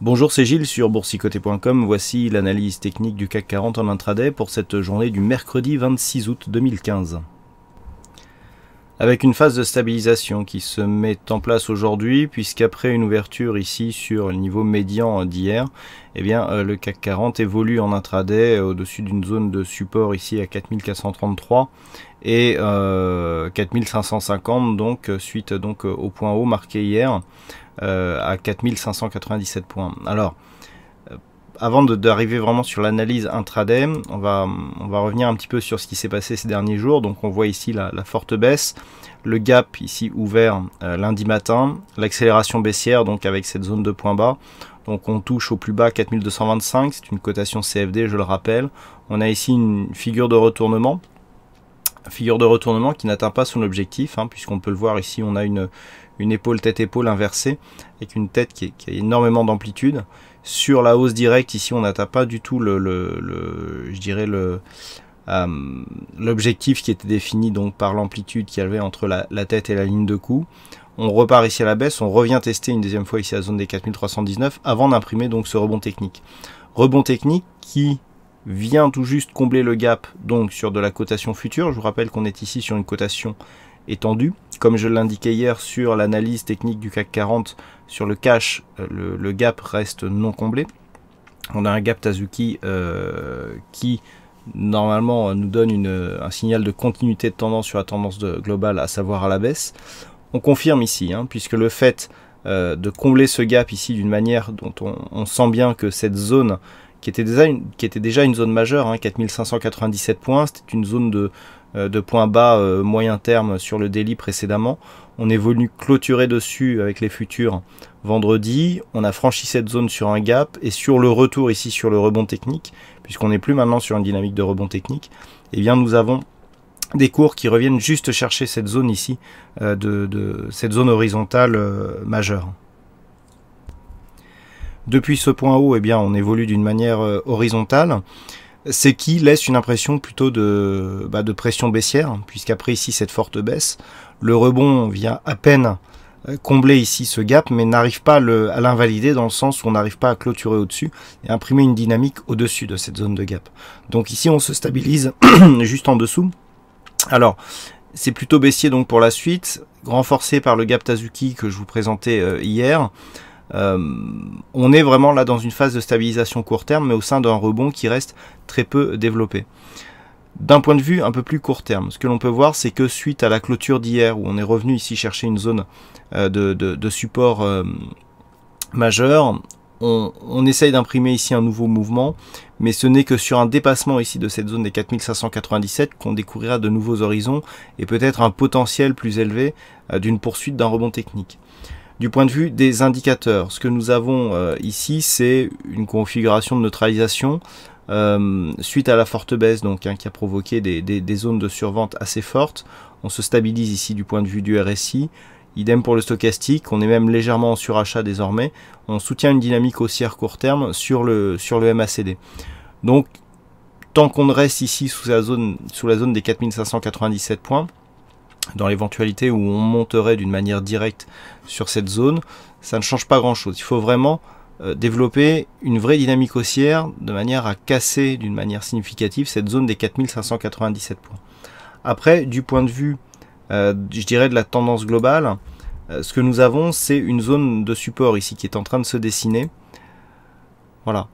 Bonjour, c'est Gilles sur boursicoté.com. Voici l'analyse technique du CAC 40 en intraday pour cette journée du mercredi 26 août 2015. Avec une phase de stabilisation qui se met en place aujourd'hui, puisqu'après une ouverture ici sur le niveau médian d'hier, eh bien euh, le CAC 40 évolue en intraday euh, au-dessus d'une zone de support ici à 4433 et 4550 euh, donc euh, suite donc euh, au point haut marqué hier à 4597 points. Alors avant d'arriver vraiment sur l'analyse intraday, on va, revenir un petit peu sur ce qui s'est passé ces derniers jours. Donc on voit ici la, forte baisse, le gap ici ouvert lundi matin, l'accélération baissière donc avec cette zone de points bas. Donc on touche au plus bas 4225, c'est une cotation CFD je le rappelle. On a ici une figure de retournement Figure de retournement qui n'atteint pas son objectif, hein, puisqu'on peut le voir ici, on a une, une épaule tête-épaule inversée, avec une tête qui, a énormément d'amplitude. Sur la hausse directe, ici, on n'atteint pas du tout le, je dirais le, euh, l'objectif qui était défini donc par l'amplitude qui avait entre la, tête et la ligne de cou. On repart ici à la baisse, on revient tester une deuxième fois ici à la zone des 4319 avant d'imprimer donc ce rebond technique. Rebond technique qui vient tout juste combler le gap donc sur de la cotation future. Je vous rappelle qu'on est ici sur une cotation étendue. Comme je l'indiquais hier sur l'analyse technique du CAC 40, sur le cash, euh, le, gap reste non comblé. On a un gap Tazuki euh, qui normalement euh, nous donne une, un signal de continuité de tendance sur la tendance de, globale, à savoir à la baisse. On confirme ici, hein, puisque le fait de combler ce gap ici d'une manière dont on, on, sent bien que cette zone qui était déjà une, zone majeure, 4597 hein, points, c'était une zone de, euh, points bas euh, moyen terme sur le daily précédemment. On est venu clôturer dessus avec les futurs vendredi. On a franchi cette zone sur un gap et sur le retour ici sur le rebond technique, puisqu'on n'est plus maintenant sur une dynamique de rebond technique, eh bien nous avons des cours qui reviennent juste chercher cette zone ici, euh, de, cette zone horizontale majeure depuis ce point haut, eh bien, on évolue d'une manière euh, horizontale c'est qui laisse une impression plutôt de, bah, de pression baissière, puisqu'après ici cette forte baisse, le rebond vient à peine euh, combler ici ce gap, mais n'arrive pas à l'invalider dans le sens où on n'arrive pas à clôturer au-dessus et imprimer une dynamique au-dessus de cette zone de gap. Donc ici on se stabilise juste en dessous. Alors c'est plutôt baissier donc pour la suite, renforcé par le gap Tazuki que je vous présentais euh, hier. Euh, on est vraiment là dans une phase de stabilisation court terme, mais au sein d'un rebond qui reste très peu développé. D'un point de vue un peu plus court terme, ce que l'on peut voir, c'est que suite à la clôture d'hier, où on est revenu ici chercher une zone euh, de, support euh, majeur, on, on, essaye d'imprimer ici un nouveau mouvement, mais ce n'est que sur un dépassement ici de cette zone des 4597 qu'on découvrira de nouveaux horizons et peut-être un potentiel plus élevé d'une poursuite d'un rebond technique. Du point de vue des indicateurs, ce que nous avons euh, ici, c'est une configuration de neutralisation euh, suite à la forte baisse donc, hein, qui a provoqué des, des, zones de survente assez fortes. On se stabilise ici du point de vue du RSI. Idem pour le stochastique, on est même légèrement en surachat désormais. On soutient une dynamique haussière court terme sur le, sur le MACD. Donc, tant qu'on reste ici sous la zone, sous la zone des 4597 points, dans l'éventualité où on monterait d'une manière directe sur cette zone, ça ne change pas grand-chose. Il faut vraiment euh, développer une vraie dynamique haussière de manière à casser d'une manière significative cette zone des 4597 points. Après, du point de vue, euh, je dirais, de la tendance globale, euh, ce que nous avons, c'est une zone de support ici qui est en train de se dessiner. Voilà,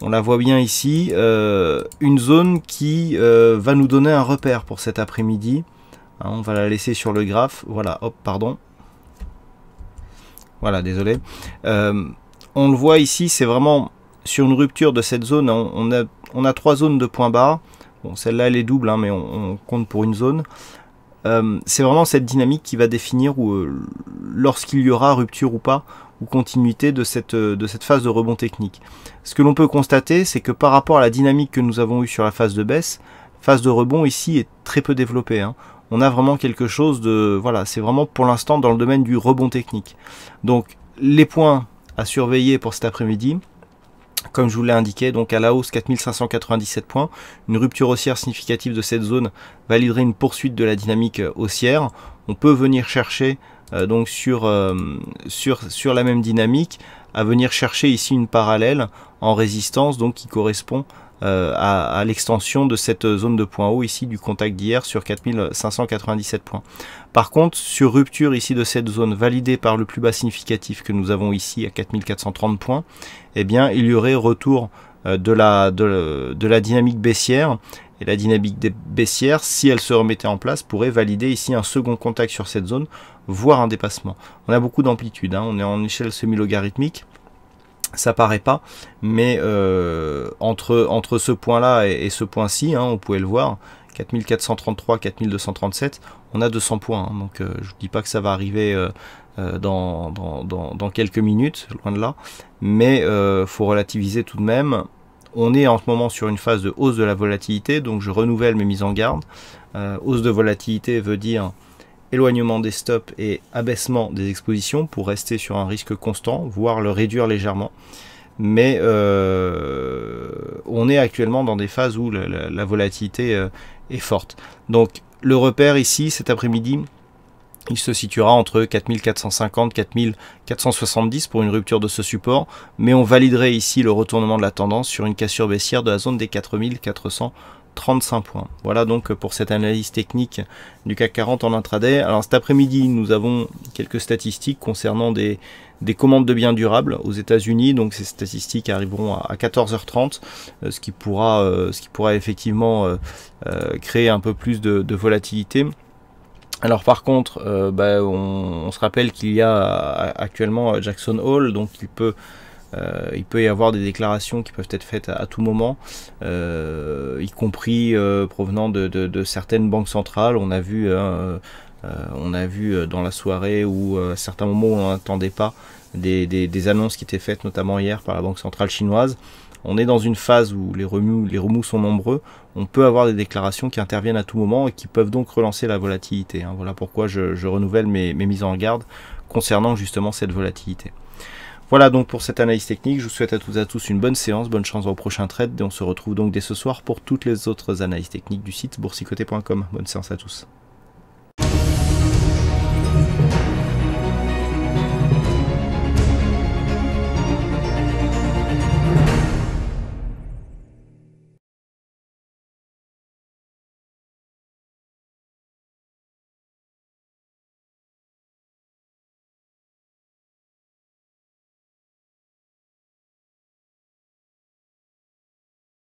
on la voit bien ici, une zone qui va nous donner un repère pour cet après-midi. Hein, on va la laisser sur le graphe. Voilà, hop, pardon. Voilà, désolé. Euh, on le voit ici, c'est vraiment sur une rupture de cette zone. On, a, on a, trois zones de points bas, Bon, celle-là, elle est double, hein, mais on, compte pour une zone. Euh, c'est vraiment cette dynamique qui va définir euh, lorsqu'il y aura rupture ou pas, ou continuité de cette, de cette phase de rebond technique. Ce que l'on peut constater, c'est que par rapport à la dynamique que nous avons eue sur la phase de baisse, phase de rebond ici est très peu développée. Hein on a vraiment quelque chose de... Voilà, c'est vraiment pour l'instant dans le domaine du rebond technique. Donc les points à surveiller pour cet après-midi, comme je vous l'ai indiqué, donc à la hausse 4597 points, une rupture haussière significative de cette zone validerait une poursuite de la dynamique haussière. On peut venir chercher euh, donc sur, euh, sur, sur la même dynamique à venir chercher ici une parallèle en résistance donc qui correspond euh, à, l'extension de cette zone de point haut ici du contact d'hier sur 4597 points. Par contre, sur rupture ici de cette zone validée par le plus bas significatif que nous avons ici à 4430 points, eh bien, il y aurait retour euh, de la, de, la dynamique baissière et la dynamique des baissières, si elle se remettait en place, pourrait valider ici un second contact sur cette zone, voire un dépassement. On a beaucoup d'amplitude, hein. on est en échelle semi-logarithmique ça paraît pas, mais euh, entre, entre ce point-là et, ce point-ci, hein, on pouvait le voir, 4433, 4237, on a 200 points, hein, donc euh, je ne dis pas que ça va arriver euh, dans, dans, quelques minutes, loin de là, mais il faut relativiser tout de même. On est en ce moment sur une phase de hausse de la volatilité, donc je renouvelle mes mises en garde. hausse de volatilité veut dire éloignement des stops et abaissement des expositions pour rester sur un risque constant, voire le réduire légèrement. Mais euh, on est actuellement dans des phases où la, volatilité euh, est forte. Donc le repère ici cet après-midi, il se situera entre 4450 4470 pour une rupture de ce support, mais on validerait ici le retournement de la tendance sur une cassure baissière de la zone des 4400. 35 points. Voilà donc pour cette analyse technique du CAC 40 en intraday. Alors cet après-midi, nous avons quelques statistiques concernant des, des commandes de biens durables aux États-Unis. Donc ces statistiques arriveront à 14h30, euh, ce qui pourra, euh, ce qui pourra effectivement euh, créer un peu plus de, volatilité. Alors par contre, bah, on, on, se rappelle qu'il y a actuellement Jackson Hole, donc il peut euh, il peut y avoir des déclarations qui peuvent être faites à, tout moment, euh, y compris euh, provenant de, certaines banques centrales. On a vu, hein, on a vu dans la soirée où à certains moments on n'attendait pas des, annonces qui étaient faites, notamment hier par la banque centrale chinoise. On est dans une phase où les remous, sont nombreux. On peut avoir des déclarations qui interviennent à tout moment et qui peuvent donc relancer la volatilité. Hein. Voilà pourquoi je, renouvelle mes mises en garde concernant justement cette volatilité. Voilà donc pour cette analyse technique. Je vous souhaite à toutes et à tous une bonne séance, bonne chance au prochain trade et on se retrouve donc dès ce soir pour toutes les autres analyses techniques du site boursicoté.com. Bonne séance à tous.